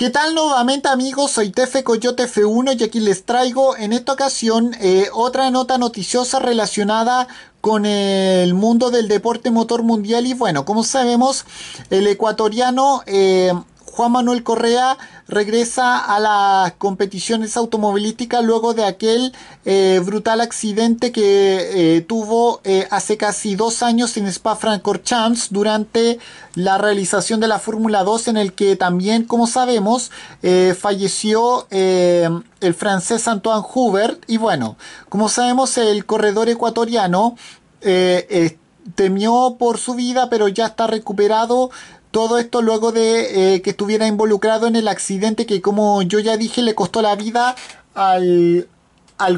¿Qué tal nuevamente amigos? Soy Tefe Coyote F1 y aquí les traigo en esta ocasión eh, otra nota noticiosa relacionada con el mundo del deporte motor mundial y bueno, como sabemos, el ecuatoriano... Eh, Juan Manuel Correa regresa a las competiciones automovilísticas luego de aquel eh, brutal accidente que eh, tuvo eh, hace casi dos años en Spa-Francorchamps durante la realización de la Fórmula 2 en el que también, como sabemos, falleció el francés Antoine Hubert y bueno, como sabemos el corredor ecuatoriano temió por su vida, pero ya está recuperado todo esto luego de eh, que estuviera involucrado en el accidente que, como yo ya dije, le costó la vida al,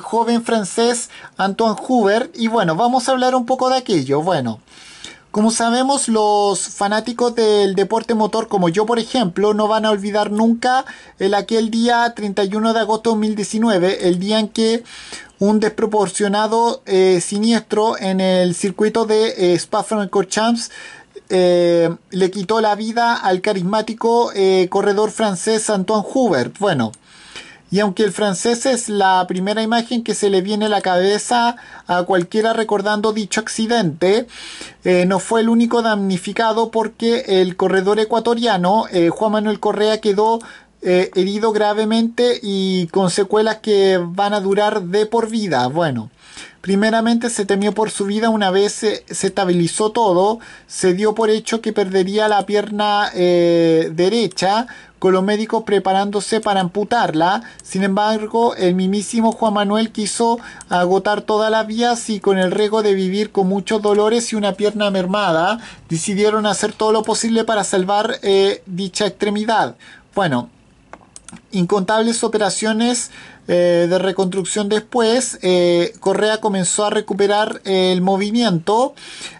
joven francés Antoine Huber Y bueno, vamos a hablar un poco de aquello. Bueno, como sabemos, los fanáticos del deporte motor, como yo por ejemplo, no van a olvidar nunca el aquel día 31 de agosto de 2019, el día en que un desproporcionado eh, siniestro en el circuito de eh, Spa-Francorchamps eh, le quitó la vida al carismático eh, corredor francés Antoine Hubert. Bueno, y aunque el francés es la primera imagen que se le viene a la cabeza a cualquiera recordando dicho accidente, eh, no fue el único damnificado porque el corredor ecuatoriano Juan Manuel Correa quedó herido gravemente y con secuelas que van a durar de por vida. Bueno. Primeramente se temió por su vida una vez se, estabilizó todo, se dio por hecho que perdería la pierna eh, derecha, con los médicos preparándose para amputarla. Sin embargo, el mismísimo Juan Manuel quiso agotar todas las vías y con el riesgo de vivir con muchos dolores y una pierna mermada, decidieron hacer todo lo posible para salvar eh, dicha extremidad. Bueno, incontables operaciones eh, de reconstrucción después, eh, Correa comenzó a recuperar el movimiento.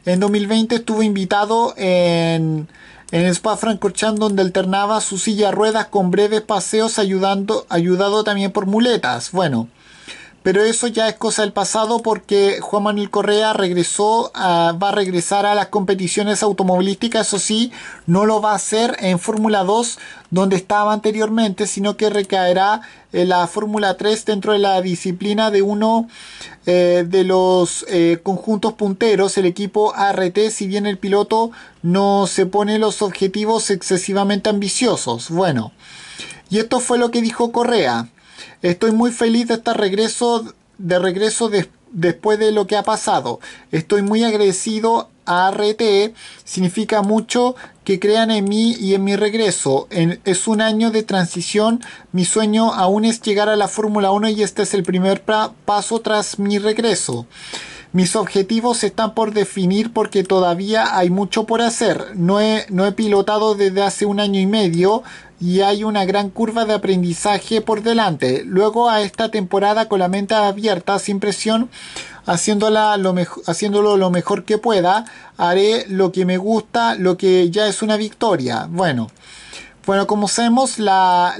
En 2020 estuvo invitado en, en el Spa Francorchamps donde alternaba su silla ruedas con breves paseos ayudando, ayudado también por muletas. Bueno, pero eso ya es cosa del pasado porque Juan Manuel Correa regresó, va a regresar a las competiciones automovilísticas, eso sí, no lo va a hacer en Fórmula 2 donde estaba anteriormente, sino que recaerá en la Fórmula 3 dentro de la disciplina de uno eh, de los eh, conjuntos punteros, el equipo ART, si bien el piloto no se pone los objetivos excesivamente ambiciosos. Bueno, y esto fue lo que dijo Correa. Estoy muy feliz de estar regreso, de regreso después de lo que ha pasado. Estoy muy agradecido a RTE. Significa mucho que crean en mí y en mi regreso. es un año de transición. Mi sueño aún es llegar a la Fórmula 1 y este es el primer paso tras mi regreso. Mis objetivos están por definir porque todavía hay mucho por hacer. No he, no he pilotado desde hace un año y medio y hay una gran curva de aprendizaje por delante. Luego a esta temporada con la mente abierta, sin presión, haciéndola lo haciéndolo lo mejor que pueda, haré lo que me gusta, lo que ya es una victoria. Bueno. Bueno, como sabemos, la,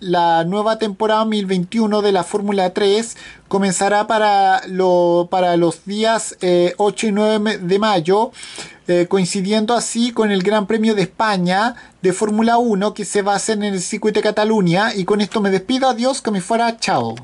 la, nueva temporada 2021 de la Fórmula 3 comenzará para, lo, para los días 8 eh, y 9 de mayo, eh, coincidiendo así con el Gran Premio de España de Fórmula 1 que se va a hacer en el circuito de Cataluña. Y con esto me despido, adiós, que me fuera, chao.